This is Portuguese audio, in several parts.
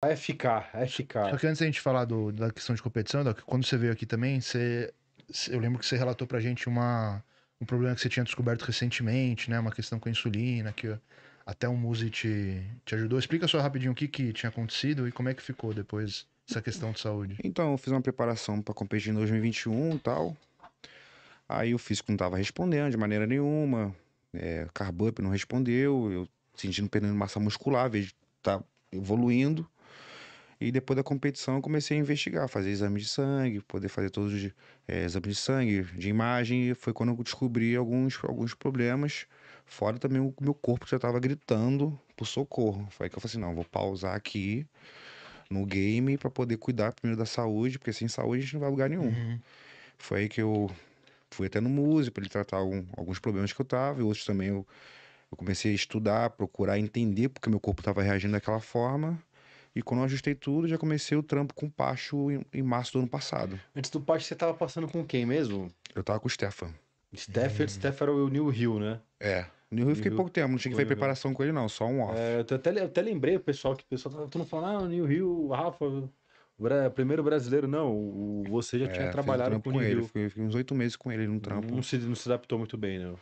É ficar, é ficar. Só que antes da gente falar do, da questão de competição, Doc, quando você veio aqui também, você, eu lembro que você relatou pra gente uma, um problema que você tinha descoberto recentemente, né? Uma questão com a insulina, que até o Muse te, te ajudou. Explica só rapidinho o que, que tinha acontecido e como é que ficou depois essa questão de saúde. Então, eu fiz uma preparação para competir em 2021 e tal. Aí o físico não tava respondendo de maneira nenhuma. É, carb não respondeu. Eu sentindo perdendo massa muscular, vejo tá evoluindo e depois da competição eu comecei a investigar, fazer exame de sangue, poder fazer todos os é, exames de sangue, de imagem. E foi quando eu descobri alguns, alguns problemas. Fora também o meu corpo já estava gritando por socorro. Foi aí que eu falei assim, não, vou pausar aqui no game para poder cuidar primeiro da saúde, porque sem saúde a gente não vai a lugar nenhum. Uhum. Foi aí que eu fui até no músico para ele tratar algum, alguns problemas que eu tava e outros também eu, eu comecei a estudar, procurar entender porque meu corpo estava reagindo daquela forma e quando eu ajustei tudo, já comecei o trampo com o Pacho em, em março do ano passado. Antes do Pacho, você tava passando com quem mesmo? Eu tava com o Stefan. Stefan, hum. era o New Hill, né? É. New Hill fiquei Hill. pouco tempo, não tinha que fazer preparação com ele, não, só um off. É, eu, até, eu até lembrei o pessoal que o pessoal tava todo falando, ah, New Hill, Rafa, primeiro brasileiro, não. O, você já é, tinha trabalhado um com, com ele. Fiquei, fiquei uns oito meses com ele no trampo. Não se, não se adaptou muito bem, né?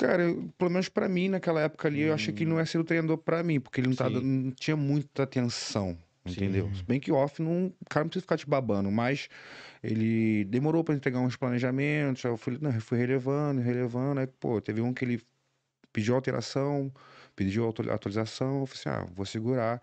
Cara, eu, pelo menos para mim, naquela época ali, hum. eu achei que ele não ia ser o treinador para mim, porque ele não, tava, não tinha muita atenção, entendeu? Sim. Se bem que off, não, o cara não precisa ficar te babando, mas ele demorou para entregar uns planejamentos, eu fui, não, eu fui relevando, relevando, aí, pô, teve um que ele pediu alteração, pediu atualização, eu falei assim, ah, vou segurar.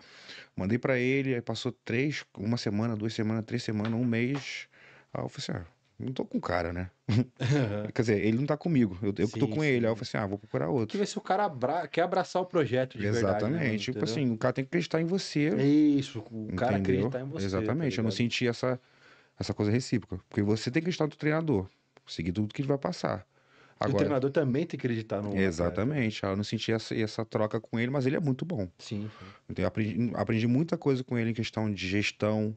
Mandei para ele, aí passou três, uma semana, duas semanas, três semanas, um mês, aí eu falei assim, ah, não tô com o cara, né? Uhum. Quer dizer, ele não tá comigo, eu, eu sim, tô com sim. ele. Aí eu falei assim: ah, vou procurar outro. Que ver se o cara abra... quer abraçar o projeto de Exatamente. Verdade, né, tipo assim, o cara tem que acreditar em você. É Isso, o entendeu? cara acreditar em você. Exatamente, tá eu não senti essa, essa coisa recíproca. Porque você tem que acreditar no treinador, seguir tudo que ele vai passar. Agora, o treinador também tem que acreditar no. Exatamente. Cara. Eu não senti essa, essa troca com ele, mas ele é muito bom. Sim. sim. Então, aprendi, aprendi muita coisa com ele em questão de gestão,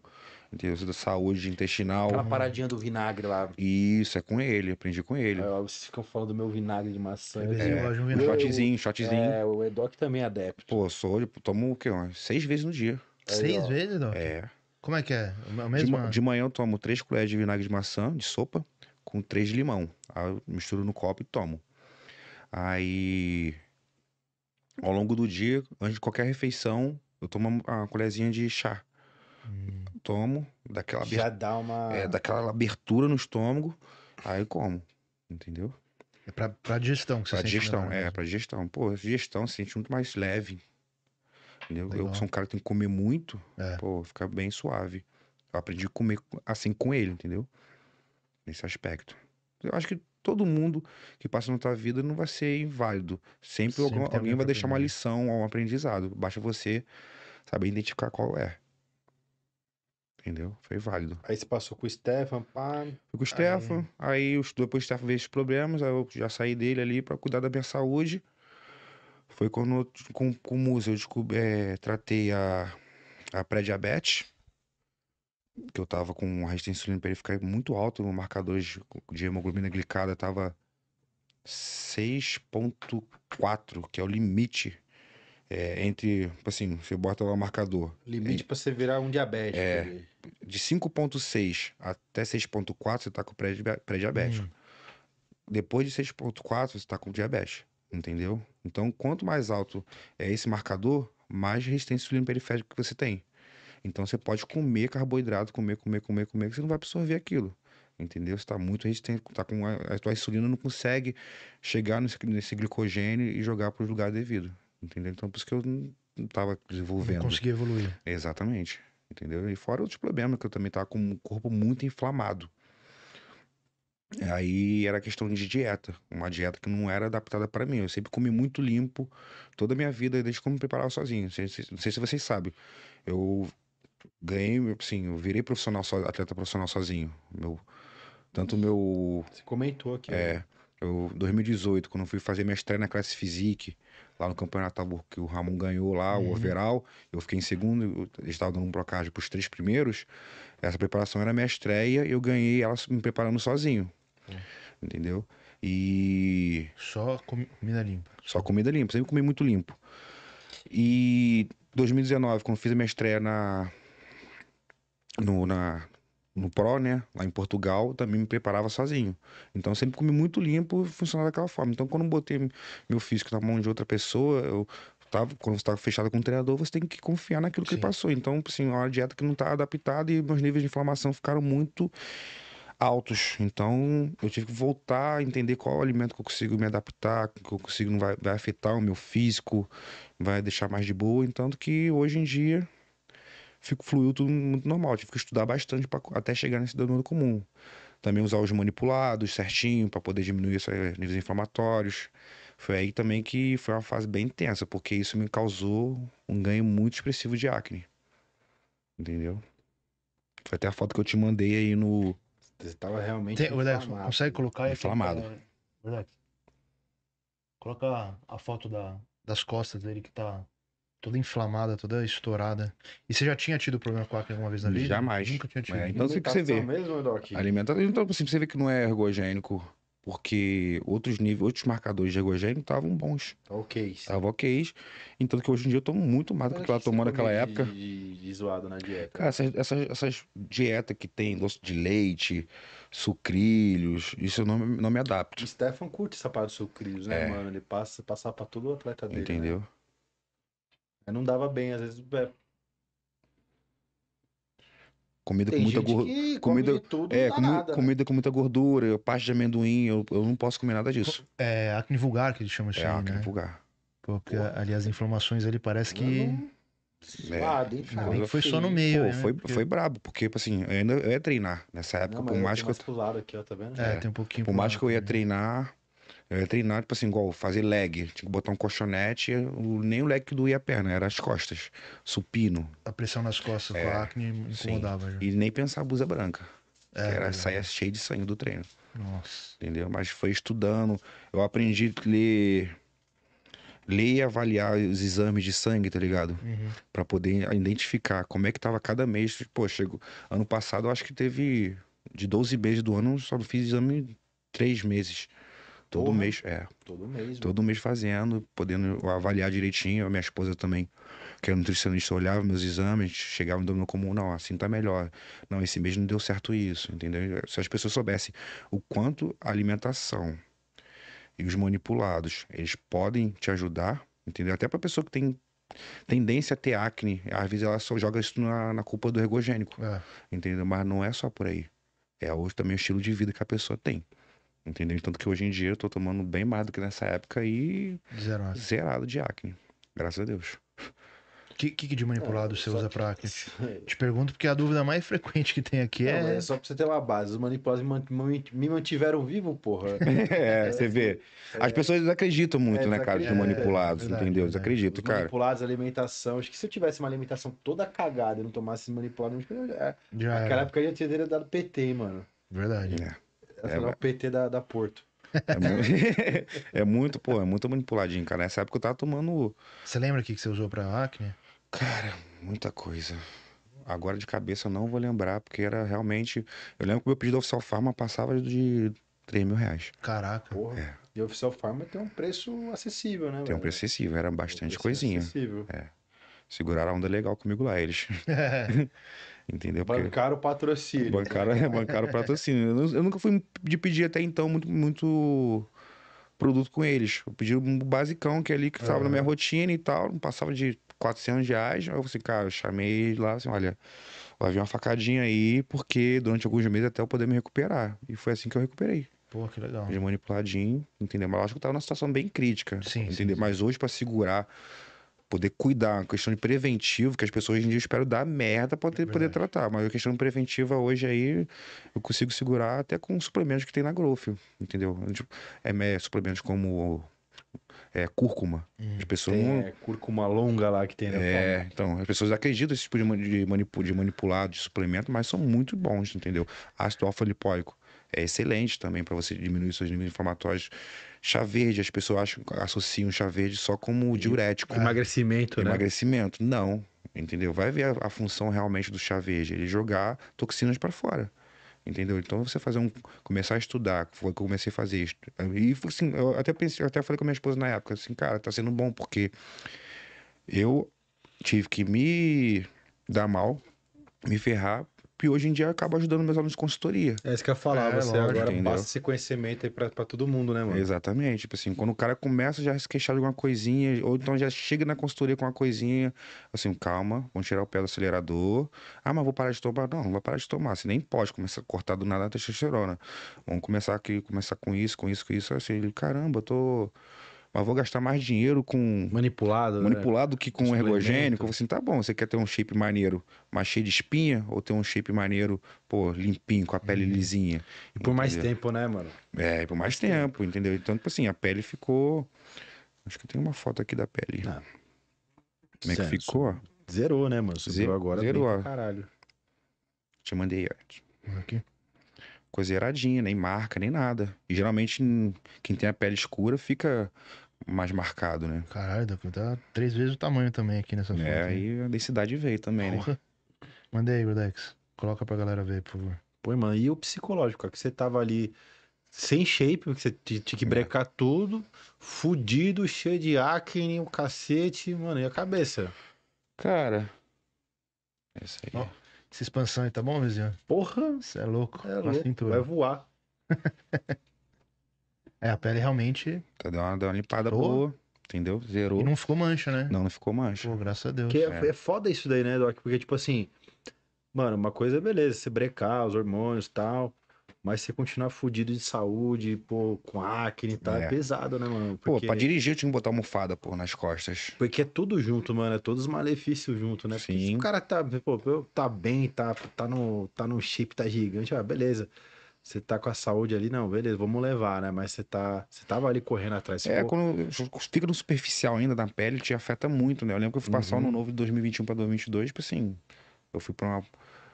Deus da saúde intestinal. Aquela paradinha do vinagre lá. Isso, é com ele, aprendi com ele. É, vocês ficam falando do meu vinagre de maçã. É, é, eu, vinagre. shotzinho, shotzinho. É, o Edoc também é adepto. Pô, sou, tomo o quê? Seis vezes no dia. Seis vezes, Edoc? É. Como é que é? é mesmo de, de manhã eu tomo três colheres de vinagre de maçã, de sopa, com três de limão. Aí eu misturo no copo e tomo. Aí, ao longo do dia, antes de qualquer refeição, eu tomo uma colherzinha de chá. Hum tomo, daquela Já dá uma. É, daquela abertura no estômago, aí como, entendeu? É pra, pra digestão que você Pra digestão, é, pra digestão. Pô, digestão se sente muito mais leve. Entendeu? Legal. Eu sou um cara que tem que comer muito, é. pô, fica bem suave. Eu aprendi a comer assim com ele, entendeu? Nesse aspecto. Eu acho que todo mundo que passa na tua vida não vai ser inválido. Sempre, Sempre alguém, alguém vai deixar aprender. uma lição, um aprendizado. Basta você saber identificar qual é. Entendeu? Foi válido. Aí você passou com o Stefan, pá. Fui com o Stefan, aí, aí depois o Stefan veio esses problemas, aí eu já saí dele ali para cuidar da minha saúde. Foi quando eu, com, com o Musa eu descobri, é, tratei a, a pré-diabetes, que eu tava com a resistência insulina periférica muito alta, no marcador de, de hemoglobina glicada tava 6.4, que é o limite é, entre, tipo assim, você bota lá o marcador. Limite para você virar um diabético. É, de 5,6 até 6,4 você está com pré-diabético. Hum. Depois de 6,4 você está com diabetes, entendeu? Então, quanto mais alto é esse marcador, mais resistência insulina periférica que você tem. Então, você pode comer carboidrato, comer, comer, comer, comer, que você não vai absorver aquilo entendeu? Você está muito resistente, tá com a, a tua insulina não consegue chegar nesse, nesse glicogênio e jogar para o lugar devido. Entendeu? Então, por isso que eu não tava desenvolvendo. Não conseguia evoluir. Exatamente. Entendeu? E fora outros problemas, que eu também tava com o um corpo muito inflamado. Aí era questão de dieta, uma dieta que não era adaptada para mim. Eu sempre comi muito limpo toda a minha vida, desde que eu me preparava sozinho. Não sei, não sei se vocês sabem, eu ganhei, assim, eu virei profissional, atleta profissional sozinho. Meu, tanto meu. Você comentou aqui. É. Né? eu, 2018, quando eu fui fazer minha estreia na classe física, lá no campeonato que o Ramon ganhou lá, uhum. o overall, eu fiquei em segundo, eles estavam dando um brocard para os três primeiros, essa preparação era minha estreia, eu ganhei ela me preparando sozinho, uhum. entendeu? E... Só com... comida limpa? Só comida limpa, sempre comi muito limpo. E 2019, quando fiz a minha estreia na... No, na, no Pro, né, lá em Portugal, também me preparava sozinho. Então eu sempre comi muito limpo e funcionava daquela forma. Então quando eu botei meu físico na mão de outra pessoa, eu tava, quando você tá fechado com o treinador, você tem que confiar naquilo Sim. que ele passou. Então, assim, é uma dieta que não tá adaptada e meus níveis de inflamação ficaram muito altos. Então, eu tive que voltar a entender qual alimento que eu consigo me adaptar, que eu consigo não vai, vai afetar o meu físico, vai deixar mais de boa. Tanto que hoje em dia fico, fluiu tudo muito normal. Tive que estudar bastante pra, até chegar nesse dano comum. Também usar os manipulados certinho para poder diminuir esses níveis inflamatórios. Foi aí também que foi uma fase bem intensa, porque isso me causou um ganho muito expressivo de acne. Entendeu? Foi até a foto que eu te mandei aí no. Você tava realmente. Tem, consegue colocar aí? Inflamado. Odexo. É, coloca a foto da, das costas dele que tá toda inflamada, toda estourada. E você já tinha tido problema com acne alguma vez na vida? Jamais. Nunca tinha tido. É, então você você vê. Mesmo, Doc? Alimentação. Então assim, você vê que não é ergogênico, porque outros níveis, outros marcadores de ergogênico estavam bons. Ok. Estavam ok. Então que hoje em dia eu tomo muito mais do que eu estava tomando naquela época. De, de zoado na dieta. Cara, essas, essas, essas dietas que tem doce de leite, sucrilhos, isso eu não, não me adapto. O Stefan curte essa parte de sucrilhos, né, é. mano? Ele passa passar para todo o atleta dele. Né? Entendeu? Né? Mas não dava bem, às vezes. É... Comida Tem é, né? com muita gordura. Comida, é, com... Nada, comida né? com muita gordura, parte de amendoim, eu, eu não posso comer nada disso. É acne vulgar que ele chama assim. é, acne né? vulgar. Porque Pô. ali as informações ali parece que. É. Suado, hein, cara? foi só no meio. Pô, né? foi, foi brabo, porque tipo assim, eu ainda eu ia treinar nessa época. Não, por mais que eu. Aqui, ó, tá é, é, tem um pouquinho por mais que eu ia né? treinar, é, treinar, tipo assim, igual fazer leg. Tinha que botar um colchonete, nem o leg que doía a perna, era as costas. Supino. A pressão nas costas, é, a acne incomodava. E nem pensar blusa branca. É, era, saia cheia de sangue do treino. Nossa. Entendeu? Mas foi estudando. Eu aprendi a ler, ler e avaliar os exames de sangue, tá ligado? Uhum. Para poder identificar como é que tava cada mês. Pô, chegou. Ano passado eu acho que teve de 12 meses do ano, só fiz exame três meses. Todo Porra. mês, é. Todo mês. Todo mano. mês fazendo, podendo avaliar direitinho. A minha esposa também, que era é nutricionista, olhava meus exames, chegava no domínio comum, não, assim tá melhor. Não, esse mês não deu certo isso, entendeu? Se as pessoas soubessem o quanto a alimentação e os manipulados, eles podem te ajudar, entendeu? Até pra pessoa que tem tendência a ter acne, às vezes ela só joga isso na, na culpa do ergogênico, é. entendeu? Mas não é só por aí. É hoje também o estilo de vida que a pessoa tem. Entendeu? Tanto que hoje em dia eu tô tomando bem mais do que nessa época e. Zerado. Zerado de acne. Graças a Deus. O que, que de manipulado é, você usa que... pra acne? Te pergunto porque a dúvida mais frequente que tem aqui é. Não, é só pra você ter uma base. Os manipulados me mantiveram vivo, porra. É, é, você vê. As é. pessoas acreditam muito, é, né, cara, De manipulados, entendeu? Eles acreditam, cara. Manipulados, alimentação. Acho que se eu tivesse uma alimentação toda cagada e não tomasse manipulado, já, naquela época eu já teria dado PT, mano. Verdade. É é, o PT da, da Porto. É muito, é muito, pô, é muito manipuladinho, cara. Nessa época eu tava tomando. Você lembra o que, que você usou pra acne? Cara, muita coisa. Agora de cabeça eu não vou lembrar, porque era realmente. Eu lembro que o meu pedido oficial farma passava de 3 mil reais. Caraca. Porra. É. E oficial farma tem um preço acessível, né? Tem velho? um preço acessível, era bastante coisinha. Acessível. É. Seguraram a onda legal comigo lá, eles. Entendeu? Porque bancar o patrocínio. Bancar, é, bancar o patrocínio. Eu, eu nunca fui de pedir até então muito, muito produto com eles. Eu pedi um basicão que é ali que estava uhum. na minha rotina e tal, não passava de 400 reais. Aí eu falei assim, cara, eu chamei lá assim, olha, vai vir uma facadinha aí, porque durante alguns meses até eu poder me recuperar. E foi assim que eu recuperei. Pô, que legal. De manipuladinho, entendeu? Mas eu acho que eu tava numa situação bem crítica. Sim. Entendeu? Sim, sim. Mas hoje, para segurar poder cuidar, uma questão de preventivo, que as pessoas hoje em dia esperam dar merda para poder, poder tratar, mas a questão preventiva hoje aí eu consigo segurar até com suplementos que tem na Growth, entendeu? É, é suplementos como é, cúrcuma. Hum, as pessoas tem, É, cúrcuma longa lá que tem. Né? É, então, as pessoas acreditam esse tipo de, manipulado de de suplemento, mas são muito bons, entendeu? Ácido alfa-lipóico é excelente também para você diminuir seus níveis inflamatórios. Chá verde, as pessoas acham, associam chá verde só como diurético. Emagrecimento, né? Emagrecimento. Não, entendeu? Vai ver a, a função realmente do chá verde, ele jogar toxinas para fora entendeu? Então você fazer um começar a estudar, foi que eu comecei a fazer isso. E assim, eu até pensei, eu até falei com a minha esposa na época, assim, cara, tá sendo bom porque eu tive que me dar mal, me ferrar que hoje em dia acaba ajudando meus alunos de consultoria. É isso que eu ia falar, é, você lógico, agora entendeu? passa esse conhecimento aí pra, pra todo mundo, né, mano? Exatamente. Tipo assim, quando o cara começa já a se queixar de alguma coisinha, ou então já chega na consultoria com uma coisinha, assim, calma, vamos tirar o pé do acelerador. Ah, mas vou parar de tomar. Não, não vai parar de tomar. Você nem pode começar a cortar do nada a testosterona. Vamos começar aqui, começar com isso, com isso, com isso. Assim, ele, caramba, eu tô mas vou gastar mais dinheiro com. Manipulado. Né? Manipulado né? que com ergogênico. Assim, tá bom, você quer ter um shape maneiro, mas cheio de espinha, ou ter um shape maneiro, pô, limpinho, com a pele uhum. lisinha. E por mais tempo, né, mano? É, por mais tempo, entendeu? Então, tipo assim, a pele ficou. Acho que tem uma foto aqui da pele. Ah. Como é Senso. que ficou? Zerou, né, mano? Zerou agora. Zerou. Caralho. Te mandei antes. Aqui coisa iradinha, nem marca, nem nada. E geralmente quem tem a pele escura fica mais marcado, né? Caralho, tá três vezes o tamanho também aqui nessa é, foto. É, aí a densidade veio também, né? Porra. né? Manda aí, Grodex. Coloca pra galera ver, por favor. Pô, mano, e o psicológico? É que você tava ali sem shape, porque você tinha que é. brecar é. tudo, fudido, cheio de acne, o cacete, mano, e a cabeça? Cara. aí. Oh essa expansão aí, tá bom, Luizinho? Porra! Você é louco. É louco. Cintura. Vai voar. é, a pele realmente. Tá uma, deu uma limpada boa. Entendeu? Zerou. E não ficou mancha, né? Não, não ficou mancha. Pô, graças a Deus. É, é. é. foda isso daí, né, Doc? Porque, tipo assim. Mano, uma coisa é beleza, você brecar os hormônios e tal. Mas você continuar fudido de saúde, pô, com acne e tá, tal, é. é. pesado, né, mano? Porque... Pô, pra dirigir eu tinha que botar almofada, pô, nas costas. Porque é tudo junto, mano. É todos os malefícios junto, né? Sim. Porque se o cara tá, pô, tá bem, tá, tá, no, tá no shape, tá gigante, ah, beleza você tá com a saúde ali, não, beleza, vamos levar, né? Mas você tá, você tava ali correndo atrás. É, pô... quando fica no superficial ainda da pele, te afeta muito, né? Eu lembro que eu fui uhum. passar no novo de 2021 para 2022, tipo assim, eu fui para uma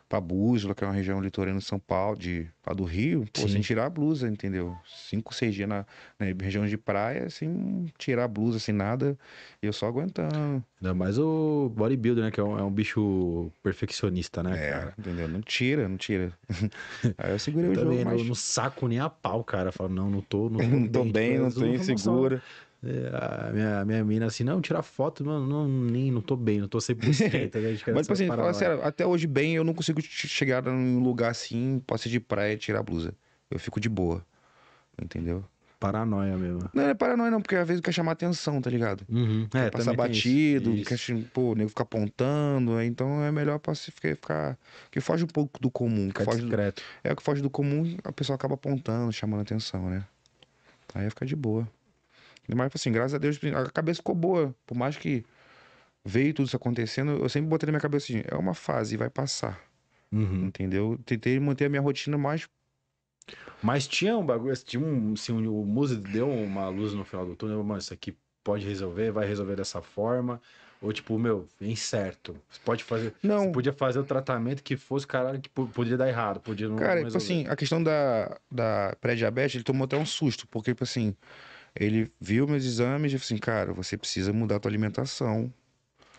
pra Búzula, que é uma região litorânea de São Paulo, de, lá do Rio, pô, sem tirar a blusa, entendeu? Cinco, seis dias na, na região de praia, sem tirar a blusa, sem nada, e eu só aguentando. Ainda mais o bodybuilder, né? Que é um, é um bicho perfeccionista, né, é, cara? entendeu? Não tira, não tira. Aí eu segurei eu o jogo, mas... No, saco nem a pau, cara. Falo, não, não tô... Não tô, não tô bem, bem não tô insegura. É, a minha, minha mina assim, não, tirar foto, mano, não, nem, não tô bem, não tô 100%. Tá, né? Mas, tipo assim, fala sério, até hoje bem, eu não consigo chegar em um lugar assim, passeio de praia e tirar a blusa. Eu fico de boa, entendeu? Paranoia mesmo. Não, não é paranoia não, porque às vezes quer chamar atenção, tá ligado? Uhum. Quer é, passar batido, isso. quer, pô, o nego fica apontando, é, então é melhor pra se ficar, ficar... Que foge um pouco do comum. que foge discreto. Do, é, o que foge do comum, a pessoa acaba apontando, chamando atenção, né? Aí fica de boa. Mas, tipo assim, graças a Deus, a cabeça ficou boa. Por mais que veio tudo isso acontecendo, eu sempre botei na minha cabeça assim, é uma fase, vai passar. Uhum. Entendeu? Tentei manter a minha rotina mais... Mas tinha um bagulho, tinha um, assim, o muse deu uma luz no final do túnel, mano, isso aqui pode resolver, vai resolver dessa forma. Ou tipo, meu, incerto. Você pode fazer. Não. Você podia fazer o tratamento que fosse, caralho, que podia dar errado. Podia não. Cara, tipo assim, a questão da, da pré-diabetes, ele tomou até um susto, porque, tipo assim, ele viu meus exames e falou assim: cara, você precisa mudar a tua alimentação.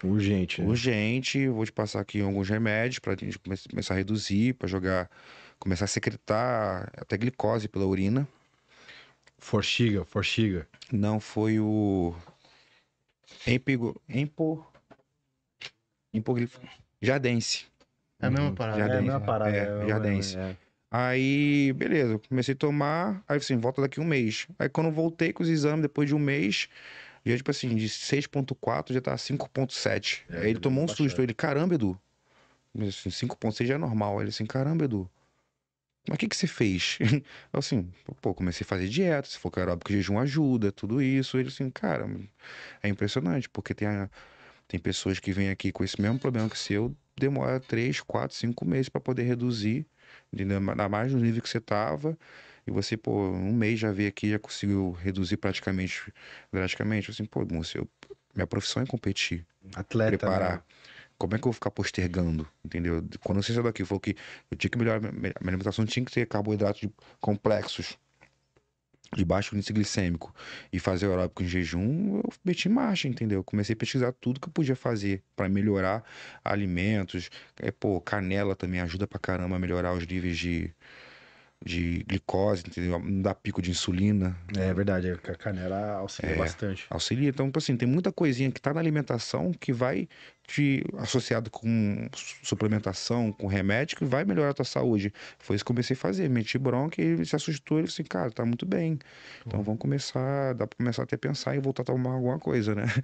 Urgente. Né? Urgente. Vou te passar aqui alguns remédios para a gente começar a reduzir, para jogar, começar a secretar até glicose pela urina. Forxiga, forxiga. Não foi o. Empigo. Empo. Empoglifo. Jardense. É a mesma parada. Jardense. É a mesma parada. É, é, Jardense. É. é. Aí, beleza, comecei a tomar, aí assim, volta daqui um mês. Aí quando voltei com os exames, depois de um mês, já tipo assim, de 6.4 já tá 5.7. É, aí ele tomou um susto, é. ele, caramba, Edu. Assim, 5.6 já é normal. Aí ele assim, caramba, Edu, mas o que, que você fez? Eu assim, pô, comecei a fazer dieta, se for é aeróbico, jejum ajuda, tudo isso. Ele assim, cara, é impressionante, porque tem, a, tem pessoas que vêm aqui com esse mesmo problema que o demora 3, 4, 5 meses para poder reduzir, ainda mais no nível que você estava. E você, pô, um mês já veio aqui já conseguiu reduzir praticamente, drasticamente. Assim, pô, moço, eu, minha profissão é competir. Atleta. Né? Preparar. Né? Como é que eu vou ficar postergando? Entendeu? Quando você saiu daqui, falou que eu tinha que melhorar, minha alimentação tinha que ter carboidratos complexos de baixo índice glicêmico e fazer o aeróbico em jejum, eu meti marcha, entendeu? Eu comecei a pesquisar tudo que eu podia fazer para melhorar alimentos. É, pô, canela também ajuda pra caramba a melhorar os níveis de, de glicose, entendeu? Não dá pico de insulina. É verdade, a canela auxilia é, bastante. Auxilia, então, tipo assim, tem muita coisinha que tá na alimentação que vai te, associado com suplementação, com remédio, que vai melhorar a tua saúde. Foi isso que comecei a fazer, meti bronca e se assustou, ele assim, cara, tá muito bem. Então vamos começar, dá para começar até a pensar em voltar a tomar alguma coisa, né?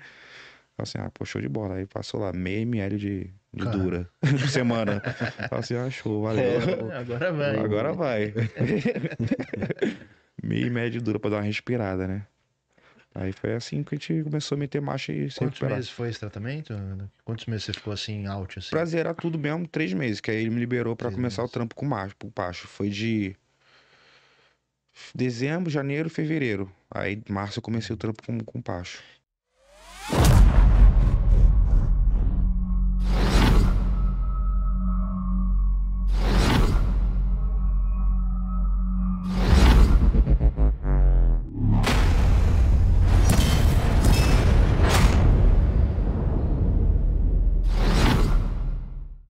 Então, assim, ah, pô, show de bola. Aí passou lá meio ml de de dura por semana. Fala assim, achou, ah, valeu. É, agora vai. Agora né? vai. Meia e média dura pra dar uma respirada, né? Aí foi assim que a gente começou a meter marcha e se Quantos recuperar. meses foi esse tratamento? Quantos meses você ficou assim, out? Assim? Pra zerar tudo mesmo, três meses. Que aí ele me liberou para começar meses. o trampo com o macho, Pacho. Foi de dezembro, janeiro, fevereiro. Aí março eu comecei o trampo com, com o Pacho.